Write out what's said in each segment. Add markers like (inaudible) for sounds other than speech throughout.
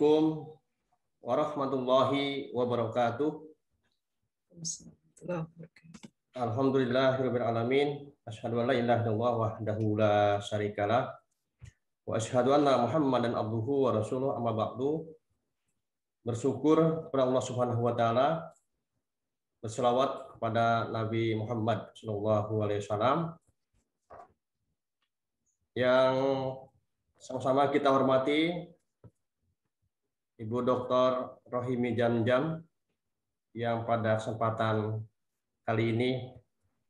Assalamualaikum warahmatullahi wabarakatuh. rabbil alamin, asyhadu an la ilaha illallah wahdahu la syarikalah wa asyhadu anna Muhammadan abduhu wa rasuluhu amma ba'du. Bersyukur kepada Allah Subhanahu wa taala berselawat kepada Nabi Muhammad sallallahu alaihi wasallam yang sama-sama kita hormati Ibu Dr. Rohimi Janjan yang pada kesempatan kali ini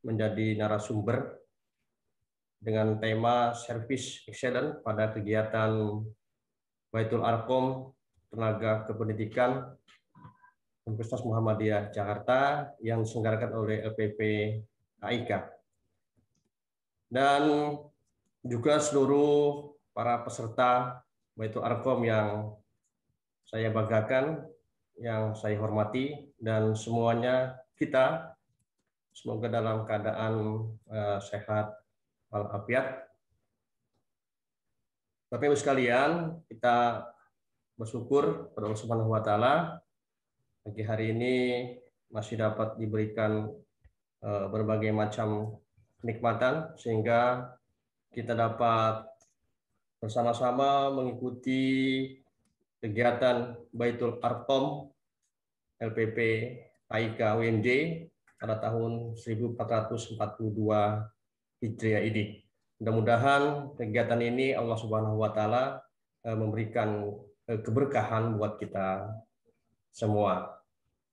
menjadi narasumber dengan tema Service Excellence pada kegiatan Baitul Arkom Tenaga Kependidikan Universitas Muhammadiyah Jakarta yang diselenggarakan oleh LPP AIK. Dan juga seluruh para peserta Baitul Arkom yang saya banggakan, yang saya hormati, dan semuanya kita semoga dalam keadaan uh, sehat walafiat. Bapak Ibu sekalian, kita bersyukur pada Allah Subhanahu wa taala pagi hari ini masih dapat diberikan uh, berbagai macam kenikmatan sehingga kita dapat bersama-sama mengikuti kegiatan Baitul Arkom LPP AIK UNJ pada tahun 1442 Hijriah ini. Mudah-mudahan kegiatan ini Allah Subhanahu wa taala eh, memberikan eh, keberkahan buat kita semua.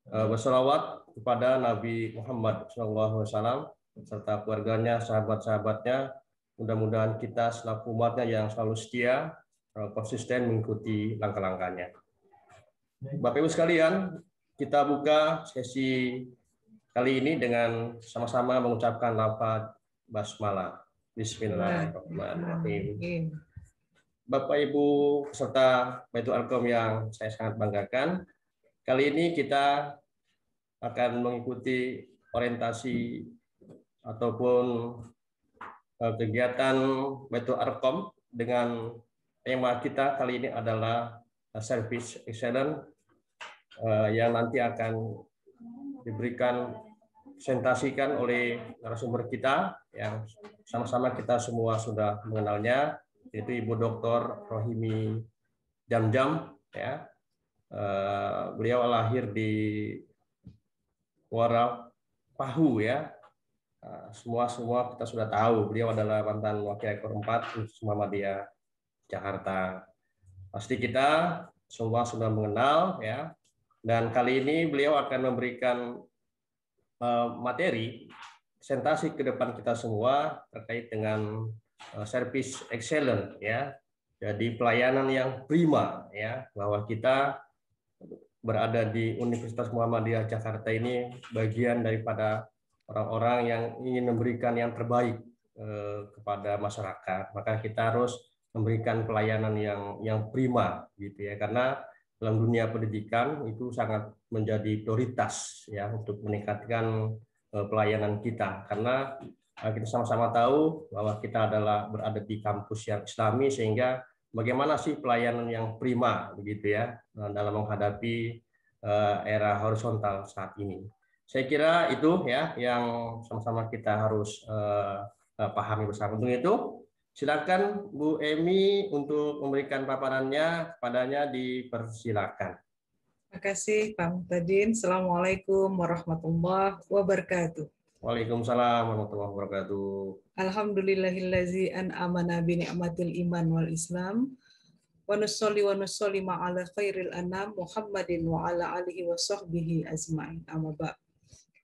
Eh, bersolawat kepada Nabi Muhammad SAW serta keluarganya, sahabat-sahabatnya. Mudah-mudahan kita selaku umatnya yang selalu setia Eh, konsisten mengikuti langkah-langkahnya. Bapak Ibu sekalian, kita buka sesi kali ini dengan sama-sama mengucapkan lafaz basmalah. Bismillahirrahmanirrahim. Bapak Ibu peserta Baitul Alkom yang saya sangat banggakan, kali ini kita akan mengikuti orientasi ataupun eh, kegiatan Baitul Arkom dengan tema kita kali ini adalah uh, service excellence uh, yang nanti akan diberikan presentasikan oleh narasumber kita yang sama-sama kita semua sudah mengenalnya yaitu Ibu Dr. Rohimi Jamjam ya. Uh, beliau lahir di Kuala Pahu ya. semua semua kita sudah tahu beliau adalah mantan wakil ekor 4 Muhammadiyah Jakarta. Pasti kita semua sudah mengenal ya. Dan kali ini beliau akan memberikan eh, materi presentasi ke depan kita semua terkait dengan servis eh, service excellent ya. Jadi pelayanan yang prima ya bahwa kita berada di Universitas Muhammadiyah Jakarta ini bagian daripada orang-orang yang ingin memberikan yang terbaik eh, kepada masyarakat. Maka kita harus memberikan pelayanan yang yang prima gitu ya karena dalam dunia pendidikan itu sangat menjadi prioritas ya untuk meningkatkan eh, pelayanan kita karena eh, kita sama-sama tahu bahwa kita adalah berada di kampus yang islami sehingga bagaimana sih pelayanan yang prima begitu ya eh, dalam menghadapi era horizontal saat ini. Saya kira itu ya yang sama-sama kita harus pahami bersama. Untuk itu Silakan Bu Emi untuk memberikan paparannya padanya dipersilakan. Terima kasih Pak Mutadin. Assalamualaikum warahmatullahi wabarakatuh. Waalaikumsalam warahmatullahi wabarakatuh. Alhamdulillahillazi an'amana bi ni'matil iman wal islam wa nusolli wa nusolli ma'ala khairil anam Muhammadin wa ala alihi wa sahbihi azmain. Amabak.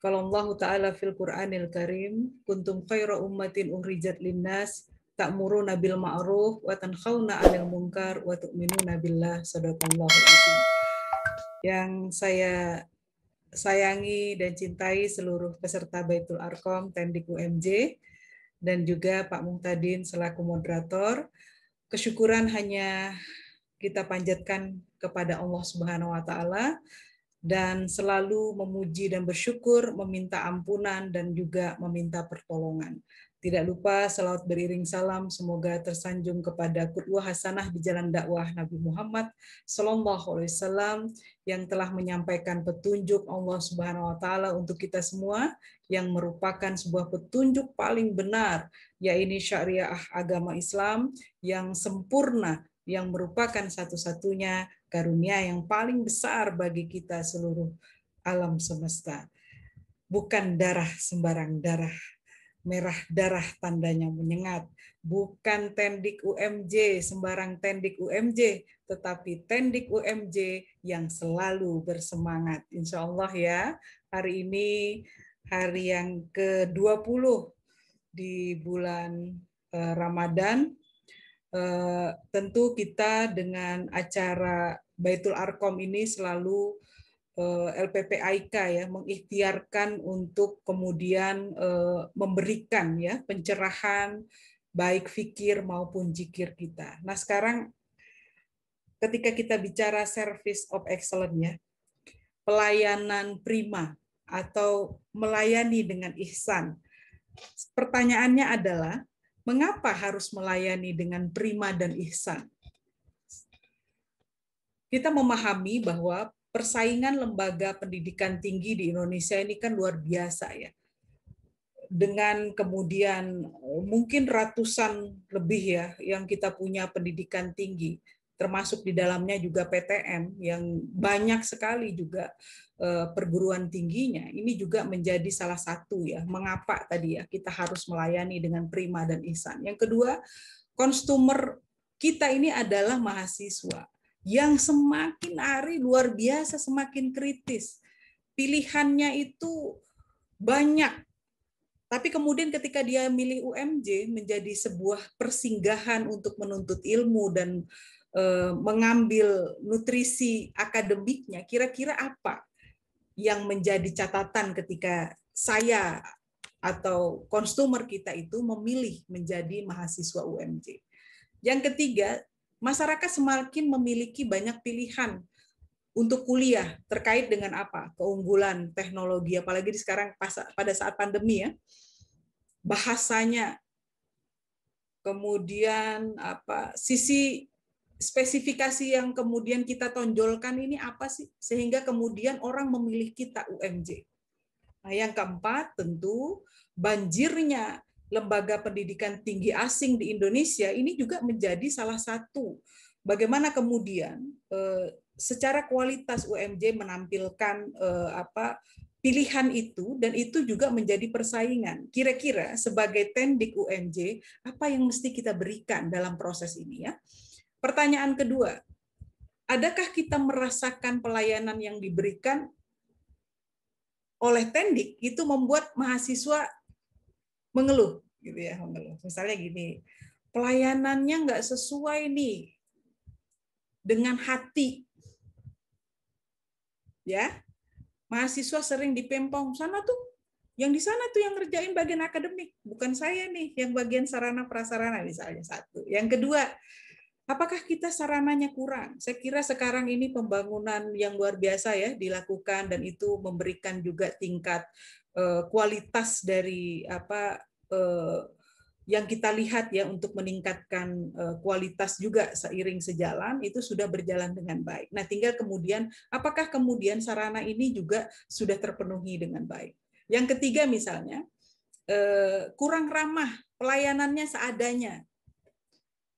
Kalau Allah Ta'ala fil Qur'anil Karim, kuntum khaira ummatin uhrijat linnas, ta'muruna nabil ma'ruf wa tanhauna 'anil munkar wa tu'minu billah sadaqallahu Yang saya sayangi dan cintai seluruh peserta Baitul Arkom Tendik UMJ dan juga Pak Muhtadin selaku moderator. Kesyukuran hanya kita panjatkan kepada Allah Subhanahu wa taala dan selalu memuji dan bersyukur, meminta ampunan dan juga meminta pertolongan. Tidak lupa salawat beriring salam semoga tersanjung kepada kudwah hasanah di jalan dakwah Nabi Muhammad Sallallahu Alaihi Wasallam yang telah menyampaikan petunjuk Allah Subhanahu Wa Taala untuk kita semua yang merupakan sebuah petunjuk paling benar yaitu syariah agama Islam yang sempurna yang merupakan satu-satunya karunia yang paling besar bagi kita seluruh alam semesta. Bukan darah sembarang darah, merah darah tandanya menyengat. Bukan tendik UMJ sembarang tendik UMJ, tetapi tendik UMJ yang selalu bersemangat. Insya Allah ya, hari ini hari yang ke-20 di bulan eh, Ramadan. Eh, tentu kita dengan acara Baitul Arkom ini selalu Eh, LPPIK ya mengikhtiarkan untuk kemudian eh, memberikan ya pencerahan baik fikir maupun jikir kita. Nah sekarang ketika kita bicara service of excellence ya pelayanan prima atau melayani dengan ihsan. Pertanyaannya adalah mengapa harus melayani dengan prima dan ihsan? Kita memahami bahwa persaingan lembaga pendidikan tinggi di Indonesia ini kan luar biasa ya. Dengan kemudian mungkin ratusan lebih ya yang kita punya pendidikan tinggi, termasuk di dalamnya juga PTM yang banyak sekali juga eh, perguruan tingginya. Ini juga menjadi salah satu ya mengapa tadi ya kita harus melayani dengan prima dan ihsan. Yang kedua, konsumer kita ini adalah mahasiswa yang semakin hari luar biasa, semakin kritis. Pilihannya itu banyak. Tapi kemudian ketika dia milih UMJ menjadi sebuah persinggahan untuk menuntut ilmu dan eh, mengambil nutrisi akademiknya, kira-kira apa yang menjadi catatan ketika saya atau konsumer kita itu memilih menjadi mahasiswa UMJ. Yang ketiga, masyarakat semakin memiliki banyak pilihan untuk kuliah terkait dengan apa keunggulan teknologi apalagi di sekarang pada saat pandemi ya bahasanya kemudian apa sisi spesifikasi yang kemudian kita tonjolkan ini apa sih sehingga kemudian orang memilih kita UMJ nah yang keempat tentu banjirnya lembaga pendidikan tinggi asing di Indonesia ini juga menjadi salah satu bagaimana kemudian eh, secara kualitas UMJ menampilkan eh, apa pilihan itu dan itu juga menjadi persaingan. Kira-kira sebagai tendik UMJ apa yang mesti kita berikan dalam proses ini ya? Pertanyaan kedua, adakah kita merasakan pelayanan yang diberikan oleh tendik itu membuat mahasiswa mengeluh gitu ya Misalnya gini, pelayanannya nggak sesuai nih dengan hati. Ya, mahasiswa sering dipempong sana tuh yang di sana tuh yang ngerjain bagian akademik, bukan saya nih, yang bagian sarana prasarana misalnya satu. Yang kedua, apakah kita sarananya kurang? Saya kira sekarang ini pembangunan yang luar biasa ya dilakukan dan itu memberikan juga tingkat eh, kualitas dari apa Eh, yang kita lihat ya untuk meningkatkan eh, kualitas juga seiring sejalan itu sudah berjalan dengan baik. Nah, tinggal kemudian apakah kemudian sarana ini juga sudah terpenuhi dengan baik. Yang ketiga misalnya eh, kurang ramah pelayanannya seadanya.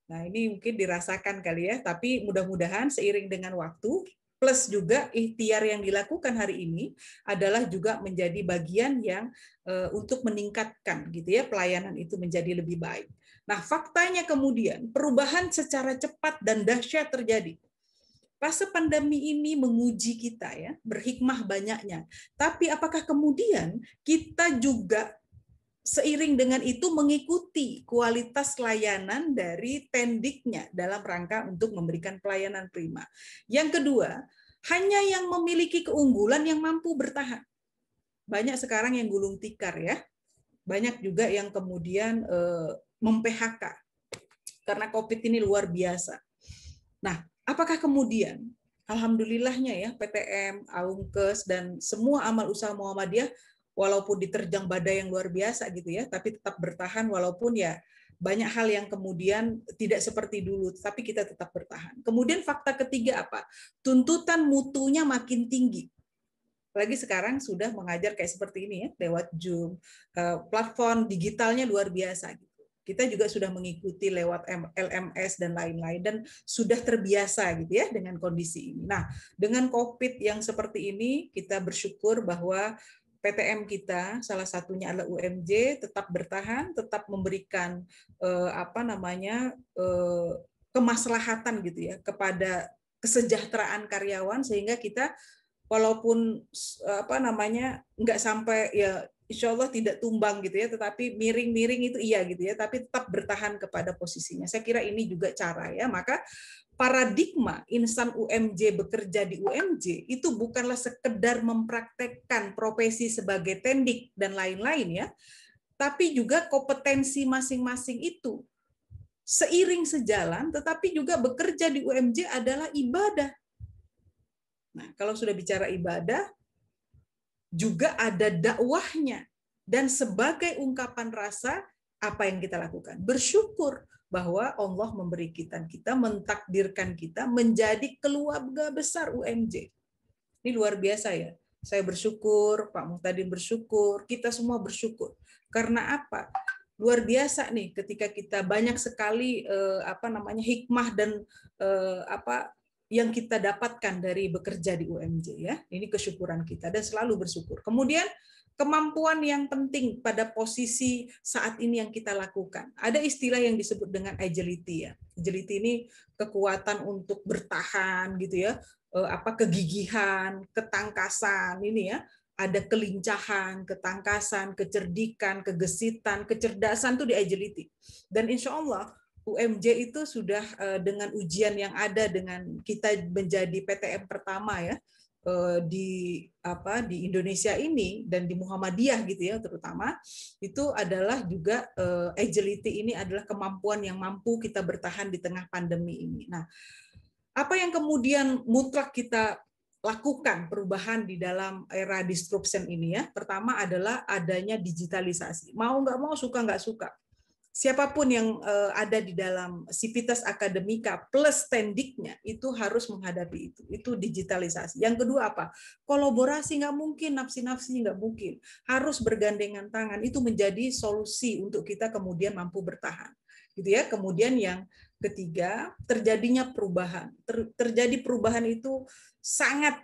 Nah, ini mungkin dirasakan kali ya, tapi mudah-mudahan seiring dengan waktu plus juga ikhtiar yang dilakukan hari ini adalah juga menjadi bagian yang eh, untuk meningkatkan gitu ya pelayanan itu menjadi lebih baik. Nah, faktanya kemudian perubahan secara cepat dan dahsyat terjadi. Fase pandemi ini menguji kita ya, berhikmah banyaknya. Tapi apakah kemudian kita juga seiring dengan itu mengikuti kualitas layanan dari tendiknya dalam rangka untuk memberikan pelayanan prima. Yang kedua, hanya yang memiliki keunggulan yang mampu bertahan. Banyak sekarang yang gulung tikar ya. Banyak juga yang kemudian eh, mem-PHK karena Covid ini luar biasa. Nah, apakah kemudian alhamdulillahnya ya PTM, Aungkes dan semua amal usaha Muhammadiyah walaupun diterjang badai yang luar biasa gitu ya, tapi tetap bertahan walaupun ya banyak hal yang kemudian tidak seperti dulu, tapi kita tetap bertahan. Kemudian fakta ketiga apa? Tuntutan mutunya makin tinggi. Lagi sekarang sudah mengajar kayak seperti ini ya, lewat Zoom, eh, platform digitalnya luar biasa gitu. Kita juga sudah mengikuti lewat LMS dan lain-lain dan sudah terbiasa gitu ya dengan kondisi ini. Nah, dengan Covid yang seperti ini kita bersyukur bahwa PTM kita salah satunya adalah UMJ tetap bertahan, tetap memberikan eh, apa namanya eh, kemaslahatan gitu ya kepada kesejahteraan karyawan sehingga kita walaupun eh, apa namanya nggak sampai ya Insya Allah tidak tumbang gitu ya, tetapi miring-miring itu iya gitu ya, tapi tetap bertahan kepada posisinya. Saya kira ini juga cara ya. Maka paradigma insan UMJ bekerja di UMJ itu bukanlah sekedar mempraktekkan profesi sebagai tendik dan lain-lain ya, tapi juga kompetensi masing-masing itu seiring sejalan, tetapi juga bekerja di UMJ adalah ibadah. Nah, kalau sudah bicara ibadah, juga ada dakwahnya dan sebagai ungkapan rasa apa yang kita lakukan bersyukur bahwa Allah memberi kita, kita mentakdirkan kita menjadi keluarga besar UMJ. Ini luar biasa ya. Saya bersyukur, Pak Muhtadi bersyukur, kita semua bersyukur. Karena apa? luar biasa nih ketika kita banyak sekali eh, apa namanya hikmah dan eh, apa yang kita dapatkan dari bekerja di UMJ ya. Ini kesyukuran kita dan selalu bersyukur. Kemudian kemampuan yang penting pada posisi saat ini yang kita lakukan. Ada istilah yang disebut dengan agility ya. Agility ini kekuatan untuk bertahan gitu ya, eh, apa kegigihan, ketangkasan ini ya. Ada kelincahan, ketangkasan, kecerdikan, kegesitan, kecerdasan tuh di agility. Dan insya Allah UMJ itu sudah eh, dengan ujian yang ada dengan kita menjadi PTM pertama ya Eh, di apa di Indonesia ini dan di Muhammadiyah gitu ya terutama itu adalah juga uh, agility ini adalah kemampuan yang mampu kita bertahan di tengah pandemi ini. Nah, apa yang kemudian mutlak kita lakukan perubahan di dalam era disruption ini ya. Pertama adalah adanya digitalisasi. Mau nggak mau, suka nggak suka siapapun yang eh, ada di dalam Sivitas Akademika plus tendiknya itu harus menghadapi itu. Itu digitalisasi. Yang kedua apa? Kolaborasi nggak mungkin, nafsi-nafsi nggak mungkin. Harus bergandengan tangan itu menjadi solusi untuk kita kemudian mampu bertahan. Gitu ya. Kemudian yang ketiga, terjadinya perubahan. Ter, terjadi perubahan itu sangat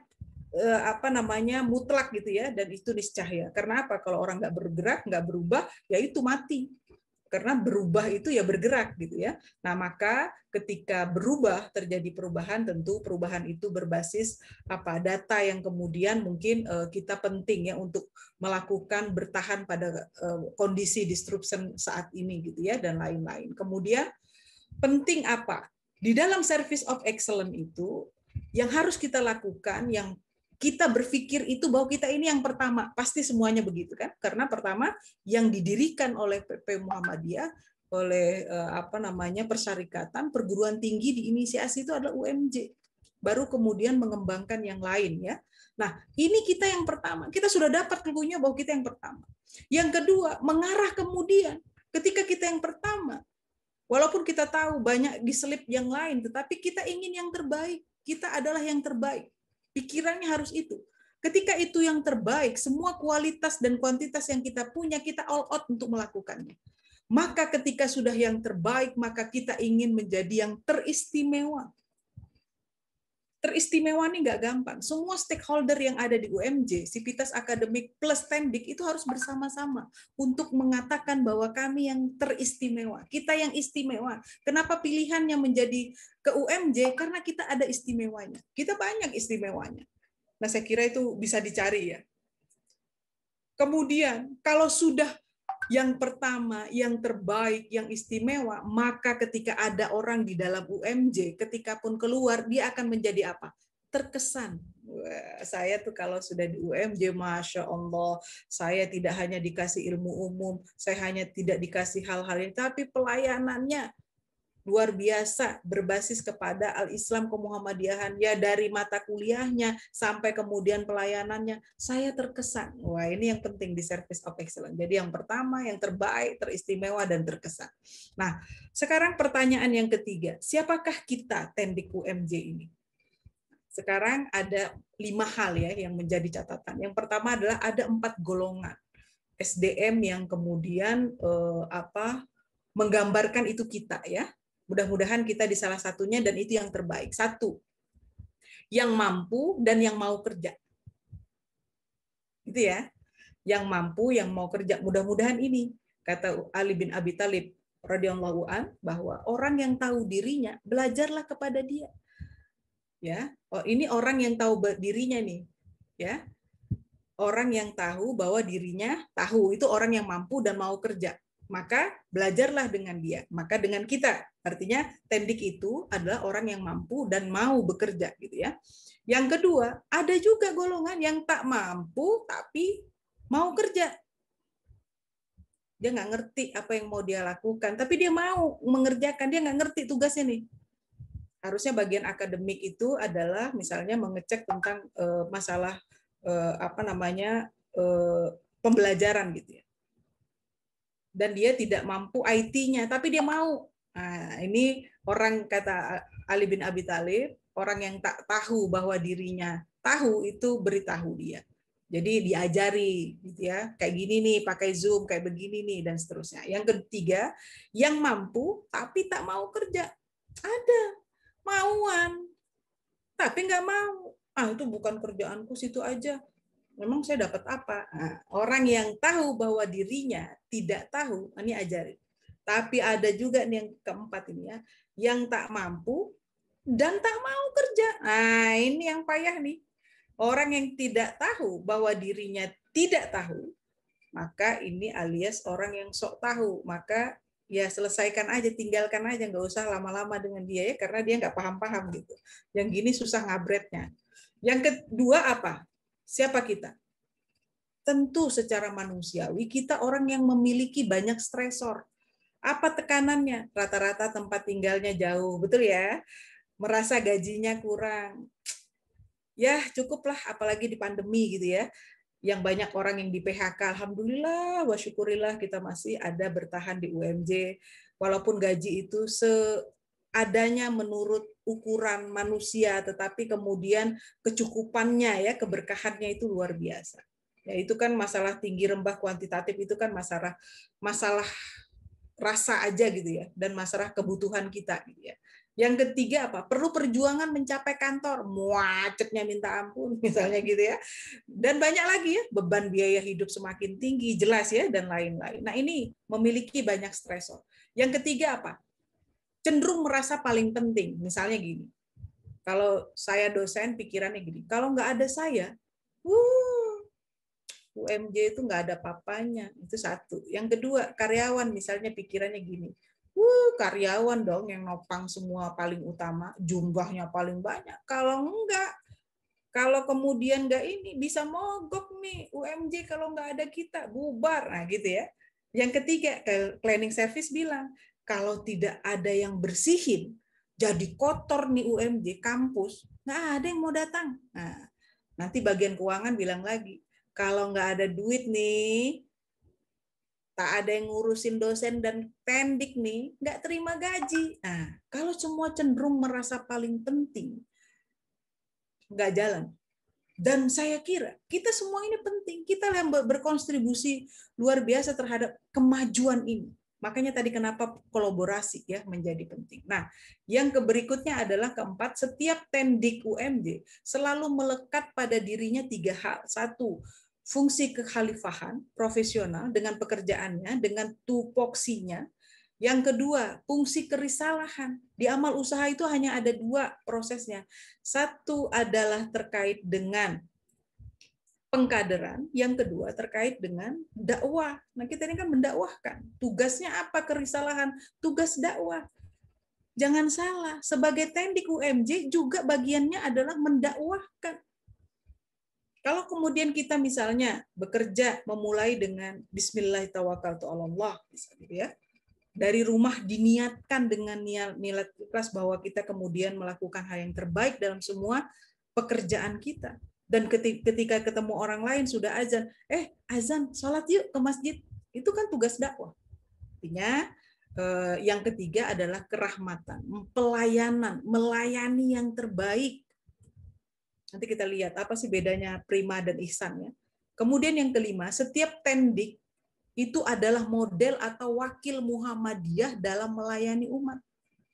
eh, apa namanya mutlak gitu ya dan itu niscaya karena apa kalau orang nggak bergerak nggak berubah ya itu mati karena berubah itu ya bergerak gitu ya. Nah, maka ketika berubah terjadi perubahan tentu perubahan itu berbasis apa data yang kemudian mungkin eh, kita penting ya untuk melakukan bertahan pada eh, kondisi disruption saat ini gitu ya dan lain-lain. Kemudian penting apa? Di dalam service of excellence itu yang harus kita lakukan yang kita berpikir itu bahwa kita ini yang pertama, pasti semuanya begitu kan? Karena pertama yang didirikan oleh PP Muhammadiyah oleh eh, apa namanya persyarikatan perguruan tinggi diinisiasi itu adalah UMJ baru kemudian mengembangkan yang lain ya. Nah, ini kita yang pertama. Kita sudah dapat klunya bahwa kita yang pertama. Yang kedua, mengarah kemudian ketika kita yang pertama. Walaupun kita tahu banyak diselip yang lain, tetapi kita ingin yang terbaik. Kita adalah yang terbaik. Pikirannya harus itu. Ketika itu yang terbaik, semua kualitas dan kuantitas yang kita punya, kita all out untuk melakukannya. Maka ketika sudah yang terbaik, maka kita ingin menjadi yang teristimewa teristimewa ini nggak gampang. Semua stakeholder yang ada di UMJ, Sivitas Akademik plus Tendik itu harus bersama-sama untuk mengatakan bahwa kami yang teristimewa, kita yang istimewa. Kenapa pilihannya menjadi ke UMJ? Karena kita ada istimewanya. Kita banyak istimewanya. Nah, saya kira itu bisa dicari ya. Kemudian, kalau sudah yang pertama, yang terbaik, yang istimewa, maka ketika ada orang di dalam UMJ, ketika pun keluar, dia akan menjadi apa? Terkesan. saya tuh kalau sudah di UMJ, Masya Allah, saya tidak hanya dikasih ilmu umum, saya hanya tidak dikasih hal-hal yang, tapi pelayanannya luar biasa berbasis kepada al-Islam kemuhammadiyahan ya dari mata kuliahnya sampai kemudian pelayanannya saya terkesan wah ini yang penting di service of excellence jadi yang pertama yang terbaik teristimewa dan terkesan nah sekarang pertanyaan yang ketiga siapakah kita tendik UMJ ini sekarang ada lima hal ya yang menjadi catatan yang pertama adalah ada empat golongan SDM yang kemudian eh, apa menggambarkan itu kita ya. Mudah-mudahan kita di salah satunya dan itu yang terbaik. Satu, yang mampu dan yang mau kerja. Gitu ya. Yang mampu, yang mau kerja. Mudah-mudahan ini kata Ali bin Abi Talib radhiyallahu an bahwa orang yang tahu dirinya belajarlah kepada dia. Ya, oh ini orang yang tahu dirinya nih. Ya. Orang yang tahu bahwa dirinya tahu itu orang yang mampu dan mau kerja. Maka belajarlah dengan dia. Maka dengan kita Artinya tendik itu adalah orang yang mampu dan mau bekerja gitu ya. Yang kedua, ada juga golongan yang tak mampu tapi mau kerja. Dia nggak ngerti apa yang mau dia lakukan, tapi dia mau mengerjakan, dia nggak ngerti tugasnya nih. Harusnya bagian akademik itu adalah misalnya mengecek tentang uh, masalah uh, apa namanya uh, pembelajaran gitu ya. Dan dia tidak mampu IT-nya, tapi dia mau Nah, ini orang kata Ali bin Abi Thalib, orang yang tak tahu bahwa dirinya tahu itu beritahu dia. Jadi diajari gitu ya, kayak gini nih, pakai Zoom, kayak begini nih dan seterusnya. Yang ketiga, yang mampu tapi tak mau kerja. Ada mauan tapi nggak mau. Ah, itu bukan kerjaanku situ aja. Memang saya dapat apa? Nah, orang yang tahu bahwa dirinya tidak tahu, ah, ini ajari tapi ada juga nih yang keempat ini ya, yang tak mampu dan tak mau kerja. Nah, ini yang payah nih. Orang yang tidak tahu bahwa dirinya tidak tahu, maka ini alias orang yang sok tahu. Maka ya selesaikan aja, tinggalkan aja, nggak usah lama-lama dengan dia ya, karena dia nggak paham-paham gitu. Yang gini susah ngabretnya. Yang kedua apa? Siapa kita? Tentu secara manusiawi kita orang yang memiliki banyak stresor. Apa tekanannya? Rata-rata tempat tinggalnya jauh, betul ya? Merasa gajinya kurang. Ya, cukuplah apalagi di pandemi gitu ya. Yang banyak orang yang di PHK, alhamdulillah wa syukurillah kita masih ada bertahan di UMJ walaupun gaji itu se adanya menurut ukuran manusia, tetapi kemudian kecukupannya ya keberkahannya itu luar biasa. Ya itu kan masalah tinggi rembah kuantitatif itu kan masalah masalah rasa aja gitu ya dan masalah kebutuhan kita gitu ya. Yang ketiga apa? Perlu perjuangan mencapai kantor. Muacetnya minta ampun (laughs) misalnya gitu ya. Dan banyak lagi ya, beban biaya hidup semakin tinggi jelas ya dan lain-lain. Nah, ini memiliki banyak stresor. Yang ketiga apa? Cenderung merasa paling penting. Misalnya gini. Kalau saya dosen pikirannya gini, kalau nggak ada saya, wuh UMJ itu nggak ada papanya. Itu satu. Yang kedua, karyawan misalnya pikirannya gini. Wuh, karyawan dong yang nopang semua paling utama, jumlahnya paling banyak. Kalau enggak, kalau kemudian nggak ini bisa mogok nih UMJ kalau nggak ada kita bubar nah gitu ya yang ketiga cleaning service bilang kalau tidak ada yang bersihin jadi kotor nih UMJ kampus nggak ada yang mau datang nah nanti bagian keuangan bilang lagi kalau nggak ada duit nih, tak ada yang ngurusin dosen dan pendik nih, nggak terima gaji. Nah, kalau semua cenderung merasa paling penting, nggak jalan. Dan saya kira kita semua ini penting. Kita yang berkontribusi luar biasa terhadap kemajuan ini. Makanya tadi kenapa kolaborasi ya menjadi penting. Nah, yang keberikutnya adalah keempat, setiap tendik UMJ selalu melekat pada dirinya tiga hal. Satu, fungsi kekhalifahan profesional dengan pekerjaannya, dengan tupoksinya. Yang kedua, fungsi kerisalahan. Di amal usaha itu hanya ada dua prosesnya. Satu adalah terkait dengan pengkaderan, yang kedua terkait dengan dakwah. Nah, kita ini kan mendakwahkan. Tugasnya apa kerisalahan? Tugas dakwah. Jangan salah, sebagai tendik UMJ juga bagiannya adalah mendakwahkan kalau kemudian kita misalnya bekerja memulai dengan Bismillah tawakal tu Allah, misalnya, gitu ya. Dari rumah diniatkan dengan niat nilai ikhlas bahwa kita kemudian melakukan hal yang terbaik dalam semua pekerjaan kita. Dan ketika ketemu orang lain sudah azan, eh azan, sholat yuk ke masjid. Itu kan tugas dakwah. Artinya eh, yang ketiga adalah kerahmatan, pelayanan, melayani yang terbaik Nanti kita lihat apa sih bedanya prima dan ihsan ya. Kemudian yang kelima, setiap tendik itu adalah model atau wakil Muhammadiyah dalam melayani umat.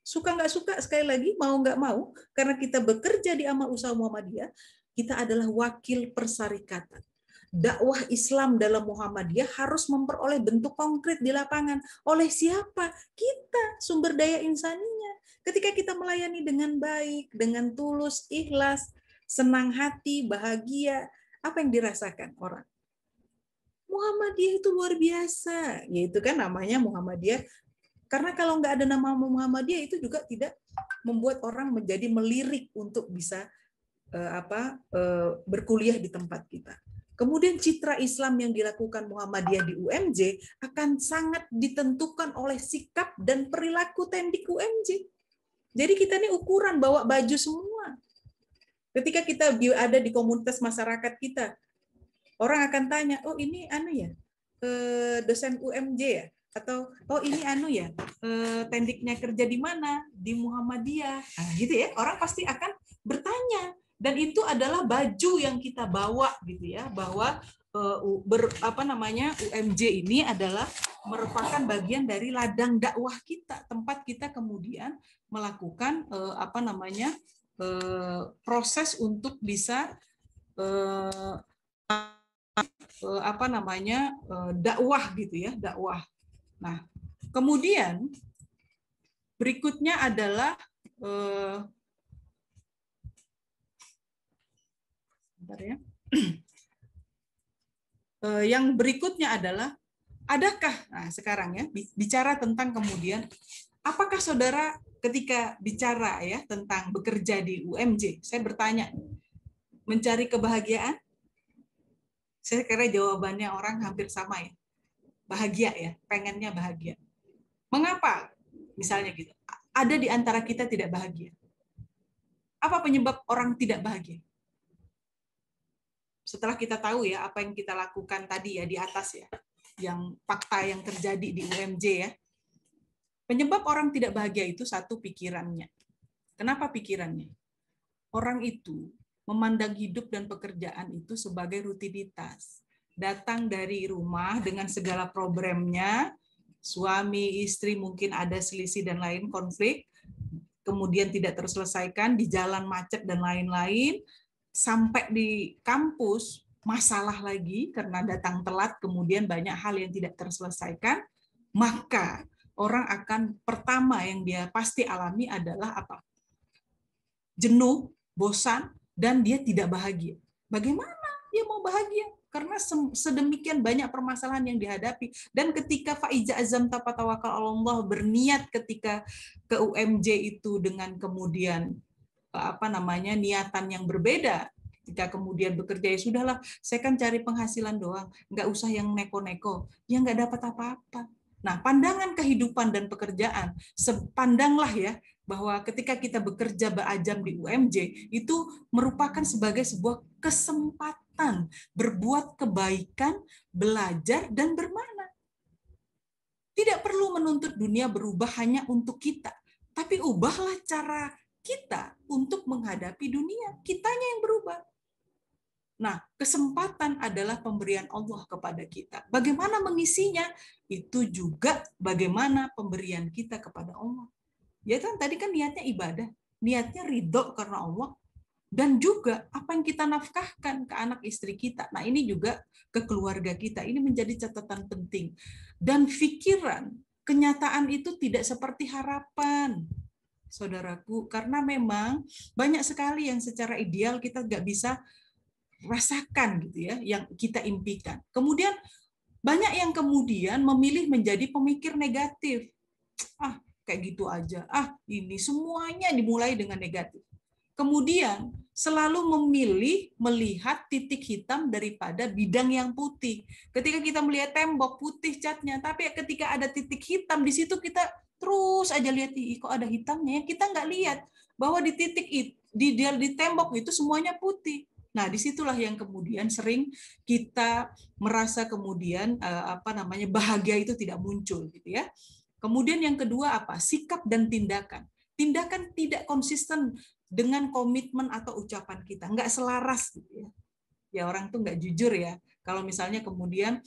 Suka nggak suka, sekali lagi, mau nggak mau, karena kita bekerja di amal usaha Muhammadiyah, kita adalah wakil persarikatan. Dakwah Islam dalam Muhammadiyah harus memperoleh bentuk konkret di lapangan. Oleh siapa? Kita, sumber daya insaninya. Ketika kita melayani dengan baik, dengan tulus, ikhlas, senang hati, bahagia, apa yang dirasakan orang? Muhammadiyah itu luar biasa, yaitu kan namanya Muhammadiyah. Karena kalau nggak ada nama Muhammadiyah itu juga tidak membuat orang menjadi melirik untuk bisa eh, apa eh, berkuliah di tempat kita. Kemudian citra Islam yang dilakukan Muhammadiyah di UMJ akan sangat ditentukan oleh sikap dan perilaku tendik UMJ. Jadi kita ini ukuran bawa baju semua Ketika kita ada di komunitas masyarakat kita, orang akan tanya, oh ini anu ya, eh, dosen UMJ ya, atau oh ini anu ya, eh, tendiknya kerja di mana, di Muhammadiyah, nah, gitu ya. Orang pasti akan bertanya dan itu adalah baju yang kita bawa gitu ya, bahwa eh, ber, apa namanya UMJ ini adalah merupakan bagian dari ladang dakwah kita, tempat kita kemudian melakukan apa namanya Eh, proses untuk bisa eh, eh, apa namanya dakwah gitu ya dakwah. Nah kemudian berikutnya adalah ya. (clears throat) Yang berikutnya adalah adakah nah sekarang ya bicara tentang kemudian apakah saudara ketika bicara ya tentang bekerja di UMJ, saya bertanya, mencari kebahagiaan? Saya kira jawabannya orang hampir sama ya. Bahagia ya, pengennya bahagia. Mengapa? Misalnya gitu. Ada di antara kita tidak bahagia. Apa penyebab orang tidak bahagia? Setelah kita tahu ya apa yang kita lakukan tadi ya di atas ya, yang fakta yang terjadi di UMJ ya, Penyebab orang tidak bahagia itu satu pikirannya. Kenapa pikirannya? Orang itu memandang hidup dan pekerjaan itu sebagai rutinitas. Datang dari rumah dengan segala problemnya, suami, istri mungkin ada selisih dan lain konflik, kemudian tidak terselesaikan, di jalan macet dan lain-lain, sampai di kampus masalah lagi karena datang telat, kemudian banyak hal yang tidak terselesaikan, maka orang akan pertama yang dia pasti alami adalah apa? Jenuh, bosan, dan dia tidak bahagia. Bagaimana dia mau bahagia? Karena sedemikian banyak permasalahan yang dihadapi. Dan ketika Faiza Azam Tapatawakal Allah berniat ketika ke UMJ itu dengan kemudian eh, apa namanya niatan yang berbeda ketika kemudian bekerja ya sudahlah saya kan cari penghasilan doang nggak usah yang neko-neko ya nggak dapat apa-apa Nah, pandangan kehidupan dan pekerjaan, sepandanglah ya bahwa ketika kita bekerja berajam di UMJ itu merupakan sebagai sebuah kesempatan berbuat kebaikan, belajar dan bermana. Tidak perlu menuntut dunia berubah hanya untuk kita, tapi ubahlah cara kita untuk menghadapi dunia. Kitanya yang berubah. Nah, kesempatan adalah pemberian Allah kepada kita. Bagaimana mengisinya? Itu juga bagaimana pemberian kita kepada Allah. Ya kan tadi kan niatnya ibadah, niatnya ridho karena Allah, dan juga apa yang kita nafkahkan ke anak istri kita. Nah, ini juga ke keluarga kita. Ini menjadi catatan penting. Dan pikiran, kenyataan itu tidak seperti harapan. Saudaraku, karena memang banyak sekali yang secara ideal kita nggak bisa rasakan gitu ya, yang kita impikan. Kemudian banyak yang kemudian memilih menjadi pemikir negatif. Ah, kayak gitu aja. Ah, ini semuanya dimulai dengan negatif. Kemudian selalu memilih melihat titik hitam daripada bidang yang putih. Ketika kita melihat tembok putih catnya, tapi ketika ada titik hitam di situ kita terus aja lihat kok ada hitamnya ya? kita nggak lihat bahwa di titik itu di di tembok itu semuanya putih Nah, disitulah yang kemudian sering kita merasa kemudian eh, apa namanya bahagia itu tidak muncul, gitu ya. Kemudian yang kedua apa? Sikap dan tindakan. Tindakan tidak konsisten dengan komitmen atau ucapan kita, nggak selaras, gitu ya. Ya orang tuh nggak jujur ya. Kalau misalnya kemudian,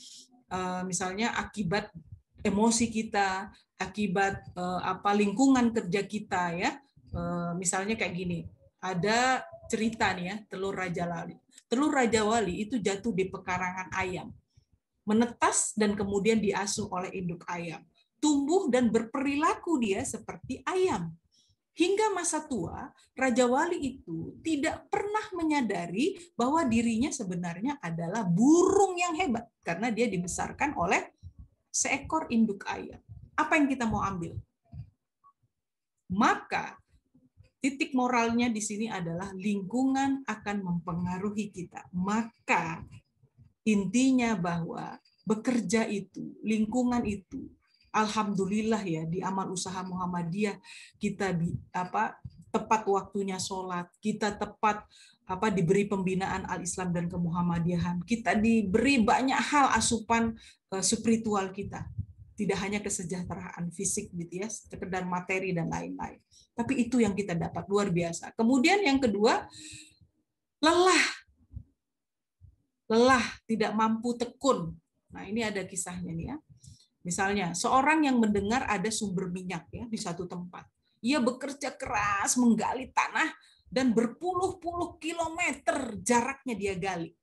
eh, misalnya akibat emosi kita, akibat eh, apa lingkungan kerja kita ya, misalnya kayak gini, ada cerita nih ya, telur Raja Wali. Telur Raja Wali itu jatuh di pekarangan ayam, menetas dan kemudian diasuh oleh induk ayam. Tumbuh dan berperilaku dia seperti ayam. Hingga masa tua, Raja Wali itu tidak pernah menyadari bahwa dirinya sebenarnya adalah burung yang hebat karena dia dibesarkan oleh seekor induk ayam. Apa yang kita mau ambil? Maka titik moralnya di sini adalah lingkungan akan mempengaruhi kita. Maka intinya bahwa bekerja itu, lingkungan itu, alhamdulillah ya di amal usaha Muhammadiyah kita di, apa tepat waktunya sholat, kita tepat apa diberi pembinaan al-Islam dan kemuhammadiyahan, kita diberi banyak hal asupan eh, spiritual kita tidak hanya kesejahteraan fisik gitu ya, sekedar materi dan lain-lain. Tapi itu yang kita dapat luar biasa. Kemudian yang kedua, lelah. Lelah, tidak mampu tekun. Nah, ini ada kisahnya nih ya. Misalnya, seorang yang mendengar ada sumber minyak ya di satu tempat. Ia bekerja keras menggali tanah dan berpuluh-puluh kilometer jaraknya dia gali.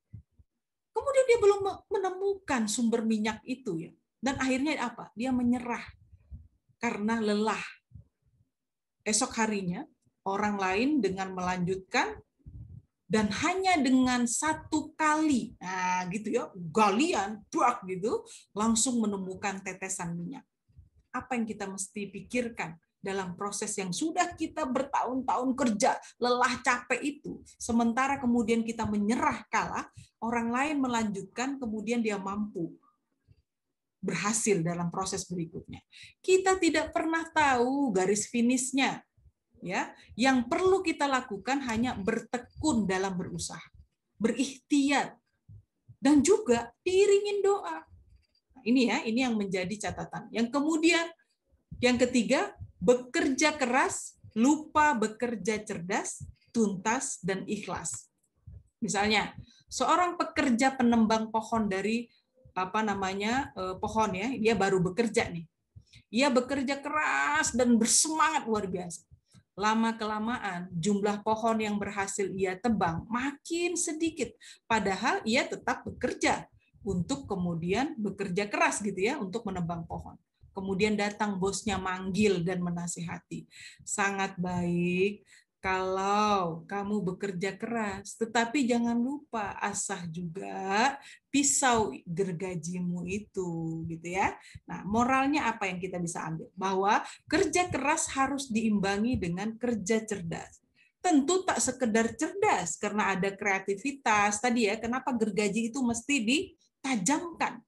Kemudian dia belum menemukan sumber minyak itu ya. Dan akhirnya apa? Dia menyerah karena lelah. Esok harinya, orang lain dengan melanjutkan dan hanya dengan satu kali, nah gitu ya, galian, buak gitu, langsung menemukan tetesan minyak. Apa yang kita mesti pikirkan dalam proses yang sudah kita bertahun-tahun kerja, lelah capek itu, sementara kemudian kita menyerah kalah, orang lain melanjutkan, kemudian dia mampu berhasil dalam proses berikutnya. Kita tidak pernah tahu garis finishnya. Ya, yang perlu kita lakukan hanya bertekun dalam berusaha, berikhtiar, dan juga diiringin doa. Nah, ini ya, ini yang menjadi catatan. Yang kemudian, yang ketiga, bekerja keras, lupa bekerja cerdas, tuntas, dan ikhlas. Misalnya, seorang pekerja penembang pohon dari apa namanya eh, pohon ya, dia baru bekerja nih. dia bekerja keras dan bersemangat luar biasa. Lama kelamaan jumlah pohon yang berhasil ia tebang makin sedikit, padahal ia tetap bekerja untuk kemudian bekerja keras gitu ya untuk menebang pohon. Kemudian datang bosnya manggil dan menasihati. Sangat baik, kalau kamu bekerja keras, tetapi jangan lupa asah juga pisau gergajimu itu, gitu ya. Nah, moralnya apa yang kita bisa ambil? Bahwa kerja keras harus diimbangi dengan kerja cerdas. Tentu tak sekedar cerdas karena ada kreativitas tadi ya. Kenapa gergaji itu mesti ditajamkan?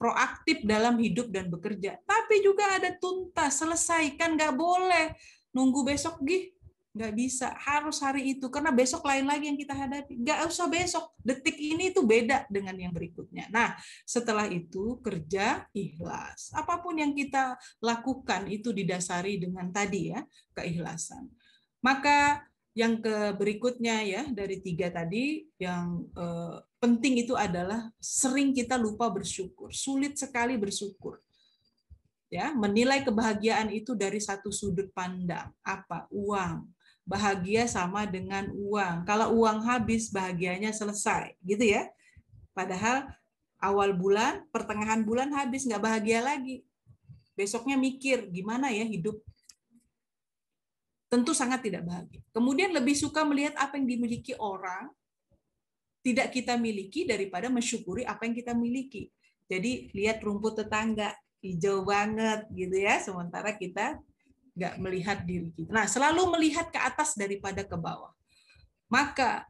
proaktif dalam hidup dan bekerja, tapi juga ada tuntas, selesaikan, nggak boleh nunggu besok gih nggak bisa harus hari itu karena besok lain lagi yang kita hadapi nggak usah besok detik ini itu beda dengan yang berikutnya nah setelah itu kerja ikhlas apapun yang kita lakukan itu didasari dengan tadi ya keikhlasan maka yang ke berikutnya ya dari tiga tadi yang eh, penting itu adalah sering kita lupa bersyukur sulit sekali bersyukur ya menilai kebahagiaan itu dari satu sudut pandang apa uang bahagia sama dengan uang. Kalau uang habis, bahagianya selesai, gitu ya. Padahal awal bulan, pertengahan bulan habis, nggak bahagia lagi. Besoknya mikir, gimana ya hidup? Tentu sangat tidak bahagia. Kemudian lebih suka melihat apa yang dimiliki orang, tidak kita miliki daripada mensyukuri apa yang kita miliki. Jadi lihat rumput tetangga, hijau banget gitu ya, sementara kita nggak melihat diri kita. Nah, selalu melihat ke atas daripada ke bawah. Maka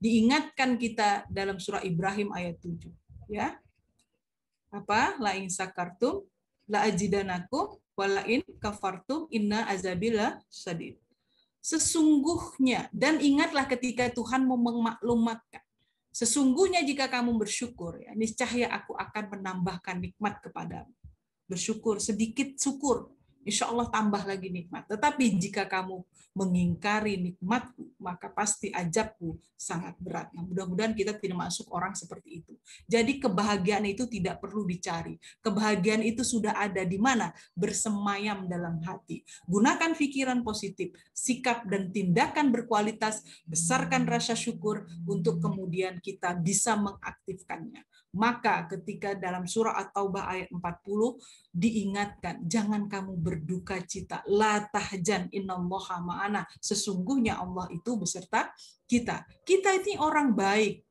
diingatkan kita dalam surah Ibrahim ayat 7, ya. Apa? La in sakartum la ajidanakum wala in kafartum inna azabila sadid. Sesungguhnya dan ingatlah ketika Tuhan memaklumatkan Sesungguhnya jika kamu bersyukur, ya, niscaya aku akan menambahkan nikmat kepadamu. Bersyukur, sedikit syukur Insya Allah tambah lagi nikmat. Tetapi jika kamu mengingkari nikmatku, maka pasti ajabku sangat berat. Nah, mudah-mudahan kita tidak masuk orang seperti itu. Jadi kebahagiaan itu tidak perlu dicari. Kebahagiaan itu sudah ada di mana? Bersemayam dalam hati. Gunakan pikiran positif, sikap dan tindakan berkualitas, besarkan rasa syukur untuk kemudian kita bisa mengaktifkannya. Maka ketika dalam surah At-Taubah ayat 40 diingatkan, jangan kamu berduka cita. La tahjan innallaha ma'ana. Sesungguhnya Allah itu beserta kita. Kita ini orang baik.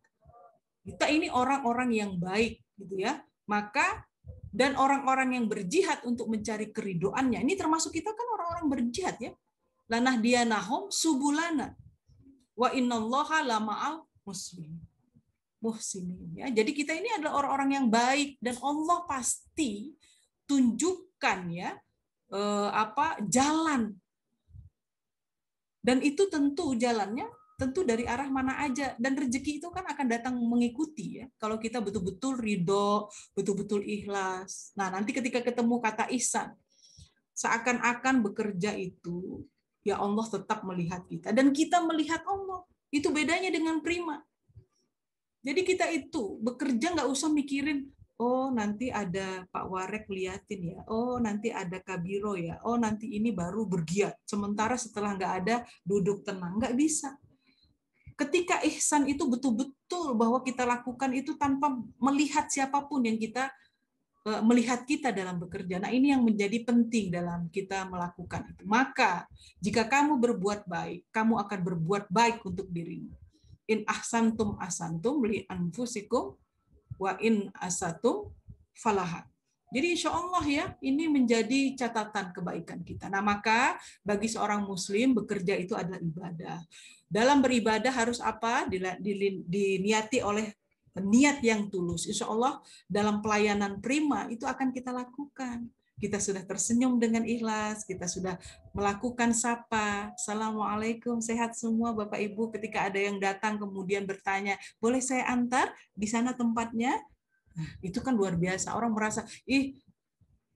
Kita ini orang-orang yang baik gitu ya. Maka dan orang-orang yang berjihad untuk mencari keridoannya. Ini termasuk kita kan orang-orang berjihad ya. Lanah dia nahom subulana. Wa innallaha lama'al muslim muhsinin ya. Jadi kita ini adalah orang-orang yang baik dan Allah pasti tunjukkan ya eh, apa jalan. Dan itu tentu jalannya tentu dari arah mana aja dan rezeki itu kan akan datang mengikuti ya kalau kita betul-betul ridho betul-betul ikhlas nah nanti ketika ketemu kata ihsan seakan-akan bekerja itu ya Allah tetap melihat kita dan kita melihat Allah itu bedanya dengan prima jadi kita itu bekerja nggak usah mikirin, oh nanti ada Pak Warek liatin ya, oh nanti ada Kabiro ya, oh nanti ini baru bergiat. Sementara setelah nggak ada duduk tenang, nggak bisa. Ketika ihsan itu betul-betul bahwa kita lakukan itu tanpa melihat siapapun yang kita eh, melihat kita dalam bekerja. Nah, ini yang menjadi penting dalam kita melakukan itu. Maka, jika kamu berbuat baik, kamu akan berbuat baik untuk dirimu in ahsantum ahsantum li anfusikum wa in asatum falahat. Jadi insya Allah ya, ini menjadi catatan kebaikan kita. Nah maka bagi seorang muslim bekerja itu adalah ibadah. Dalam beribadah harus apa? Diniati oleh niat yang tulus. Insya Allah dalam pelayanan prima itu akan kita lakukan kita sudah tersenyum dengan ikhlas, kita sudah melakukan sapa, Assalamualaikum, sehat semua Bapak Ibu, ketika ada yang datang kemudian bertanya, boleh saya antar, di sana tempatnya, Nah, itu kan luar biasa. Orang merasa, ih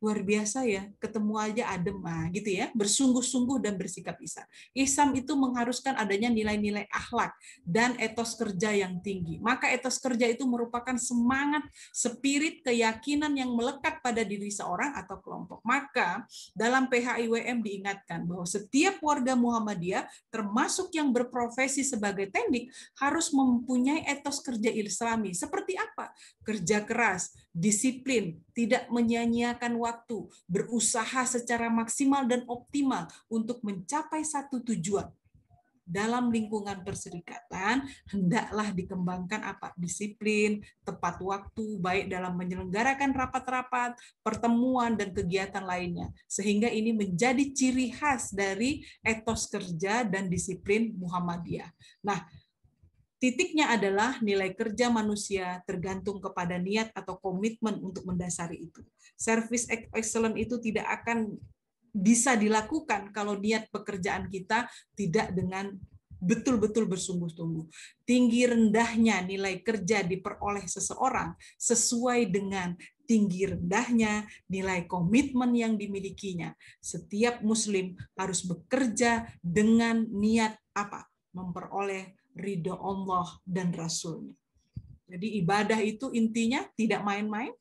luar biasa ya, ketemu aja adem ah, gitu ya, bersungguh-sungguh dan bersikap isam Isam itu mengharuskan adanya nilai-nilai akhlak dan etos kerja yang tinggi. Maka etos kerja itu merupakan semangat, spirit, keyakinan yang melekat pada diri seorang atau kelompok. Maka dalam PHIWM diingatkan bahwa setiap warga Muhammadiyah termasuk yang berprofesi sebagai teknik harus mempunyai etos kerja islami. Seperti apa? Kerja keras, disiplin, tidak menyanyiakan waktu, berusaha secara maksimal dan optimal untuk mencapai satu tujuan. Dalam lingkungan perserikatan, hendaklah dikembangkan apa? Disiplin, tepat waktu, baik dalam menyelenggarakan rapat-rapat, pertemuan, dan kegiatan lainnya. Sehingga ini menjadi ciri khas dari etos kerja dan disiplin Muhammadiyah. Nah, Titiknya adalah nilai kerja manusia tergantung kepada niat atau komitmen untuk mendasari itu. Service excellence itu tidak akan bisa dilakukan kalau niat pekerjaan kita tidak dengan betul-betul bersungguh-sungguh. Tinggi rendahnya nilai kerja diperoleh seseorang sesuai dengan tinggi rendahnya nilai komitmen yang dimilikinya. Setiap muslim harus bekerja dengan niat apa? Memperoleh ridho Allah dan Rasulnya. Jadi ibadah itu intinya tidak main-main,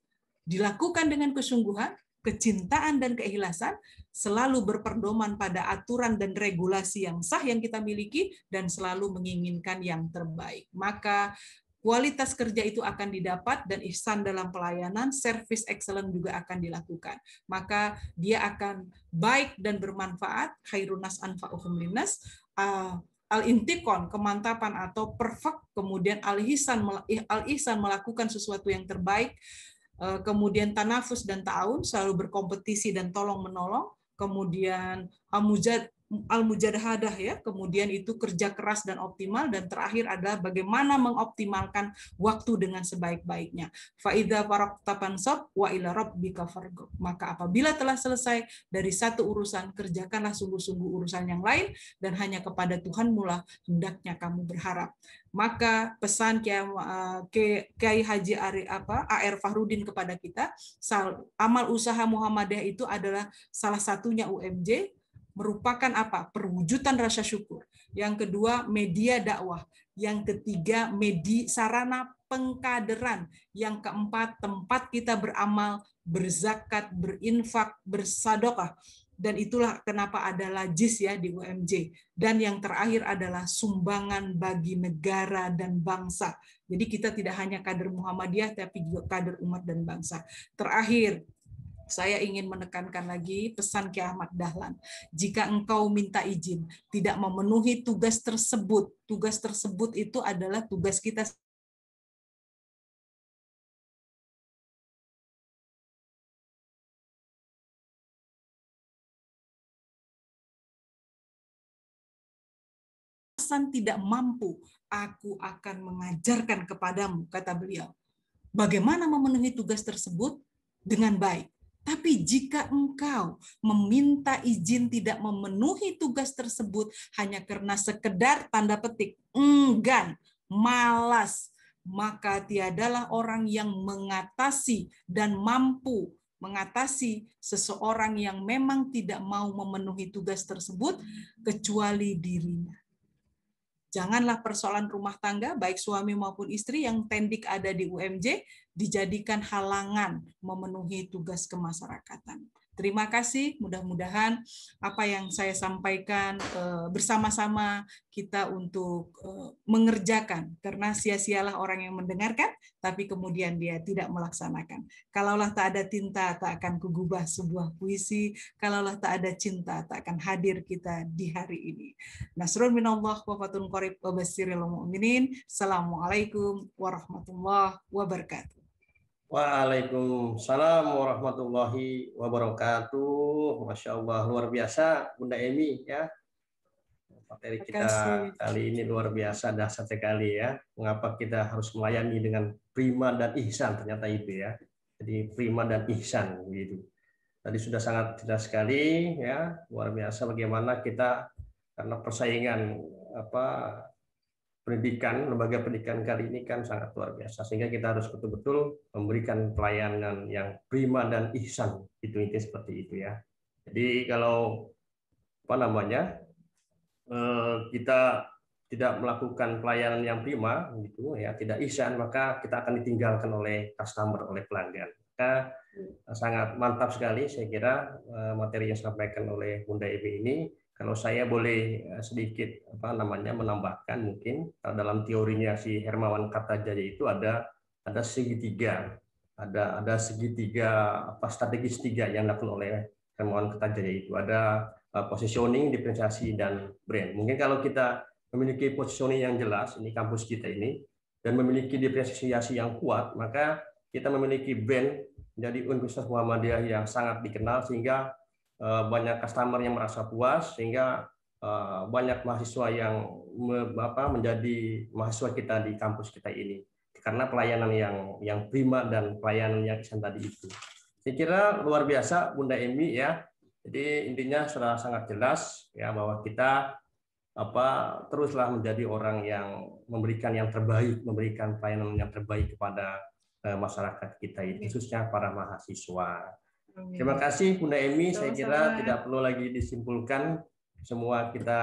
dilakukan dengan kesungguhan, kecintaan dan keikhlasan, selalu berperdoman pada aturan dan regulasi yang sah yang kita miliki, dan selalu menginginkan yang terbaik. Maka kualitas kerja itu akan didapat dan ihsan dalam pelayanan, service excellent juga akan dilakukan. Maka dia akan baik dan bermanfaat, khairunas anfa'uhum linnas, ah, al-intikon kemantapan atau perfect kemudian al-ihsan al melakukan sesuatu yang terbaik eh, kemudian tanafus dan ta'awun selalu berkompetisi dan tolong menolong kemudian hamujad al-mujadahadah ya, kemudian itu kerja keras dan optimal dan terakhir adalah bagaimana mengoptimalkan waktu dengan sebaik-baiknya. Faida faraqta fansab wa ila rabbika farghab. Maka apabila telah selesai dari satu urusan, kerjakanlah sungguh-sungguh urusan yang lain dan hanya kepada Tuhan mula hendaknya kamu berharap. Maka pesan Kiai eh, Haji Ari apa AR Fahrudin kepada kita, amal usaha Muhammadiyah itu adalah salah satunya UMJ merupakan apa? Perwujudan rasa syukur. Yang kedua, media dakwah. Yang ketiga, media sarana pengkaderan. Yang keempat, tempat kita beramal, berzakat, berinfak, bersadokah. Dan itulah kenapa ada lajis ya di UMJ. Dan yang terakhir adalah sumbangan bagi negara dan bangsa. Jadi kita tidak hanya kader Muhammadiyah, tapi juga kader umat dan bangsa. Terakhir, saya ingin menekankan lagi pesan Ki Ahmad Dahlan. Jika engkau minta izin, tidak memenuhi tugas tersebut, tugas tersebut itu adalah tugas kita tidak mampu, aku akan mengajarkan kepadamu, kata beliau. Bagaimana memenuhi tugas tersebut? Dengan baik. Tapi jika engkau meminta izin tidak memenuhi tugas tersebut hanya karena sekedar tanda petik, enggan, malas, maka tiadalah orang yang mengatasi dan mampu mengatasi seseorang yang memang tidak mau memenuhi tugas tersebut kecuali dirinya janganlah persoalan rumah tangga baik suami maupun istri yang tendik ada di UMJ dijadikan halangan memenuhi tugas kemasyarakatan. Terima kasih, mudah-mudahan apa yang saya sampaikan eh, bersama-sama kita untuk eh, mengerjakan, karena sia-sialah orang yang mendengarkan, tapi kemudian dia tidak melaksanakan. Kalaulah tak ada tinta, tak akan kugubah sebuah puisi. Kalaulah tak ada cinta, tak akan hadir kita di hari ini. Nasrun minallah wa fatun qorib wa Assalamualaikum warahmatullahi wabarakatuh. Waalaikumsalam warahmatullahi wabarakatuh. Masya Allah, luar biasa Bunda Emi ya. Materi kita kali ini luar biasa dah dahsyat kali ya. Mengapa kita harus melayani dengan prima dan ihsan ternyata itu ya. Jadi prima dan ihsan gitu. Tadi sudah sangat jelas sekali ya, luar biasa bagaimana kita karena persaingan apa pendidikan, lembaga pendidikan kali ini kan sangat luar biasa. Sehingga kita harus betul-betul memberikan pelayanan yang prima dan ihsan. Itu intinya seperti itu ya. Jadi kalau apa namanya eh, kita tidak melakukan pelayanan yang prima gitu ya tidak ihsan maka kita akan ditinggalkan oleh customer oleh pelanggan maka sangat mantap sekali saya kira eh, materi yang disampaikan oleh Bunda Ibu ini kalau saya boleh eh, sedikit apa namanya menambahkan mungkin eh, dalam teorinya si Hermawan Kartajaya itu ada ada segitiga, ada ada segitiga apa strategis tiga yang dilakukan oleh Hermawan Kartajaya itu ada eh, positioning, diferensiasi dan brand. Mungkin kalau kita memiliki positioning yang jelas, ini kampus kita ini, dan memiliki diferensiasi yang kuat, maka kita memiliki brand jadi Universitas Muhammadiyah yang sangat dikenal sehingga Eh, banyak customer yang merasa puas sehingga eh, banyak mahasiswa yang menjadi mahasiswa kita di kampus kita ini karena pelayanan yang yang prima dan pelayanan yang kesan tadi itu. Saya kira luar biasa Bunda Emi ya. Jadi intinya sudah sangat jelas ya bahwa kita apa teruslah menjadi orang yang memberikan yang terbaik, memberikan pelayanan yang terbaik kepada eh, masyarakat kita ini, khususnya para mahasiswa. Terima kasih Bunda Emi. Saya kira tidak perlu lagi disimpulkan. Semua kita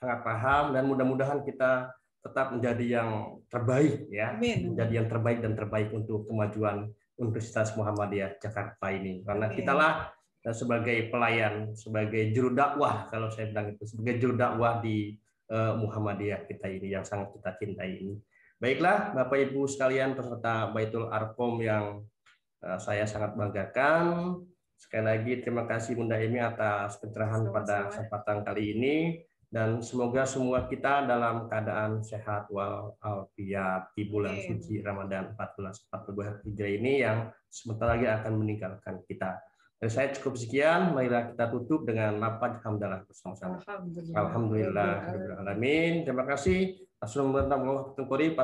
sangat paham dan mudah-mudahan kita tetap menjadi yang terbaik ya, menjadi yang terbaik dan terbaik untuk kemajuan Universitas Muhammadiyah Jakarta ini. Karena kita lah eh, sebagai pelayan, sebagai juru dakwah kalau saya bilang itu, sebagai juru dakwah di eh, Muhammadiyah kita ini yang sangat kita cintai ini. Baiklah, Bapak Ibu sekalian peserta Baitul Arkom yang Eh, saya sangat banggakan. Sekali lagi terima kasih Bunda Emi atas pencerahan pada kesempatan kali ini dan semoga semua kita dalam keadaan sehat walafiat di bulan Amin. suci Ramadan 1442 Hijriah ini yang sebentar lagi akan meninggalkan kita. Dari saya cukup sekian, marilah kita tutup dengan lapan hamdalah bersama-sama. Alhamdulillah. Alhamdulillah. Alamin. Terima kasih. Assalamualaikum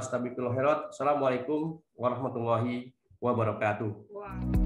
Assalamualaikum warahmatullahi wabarakatuh. Bye.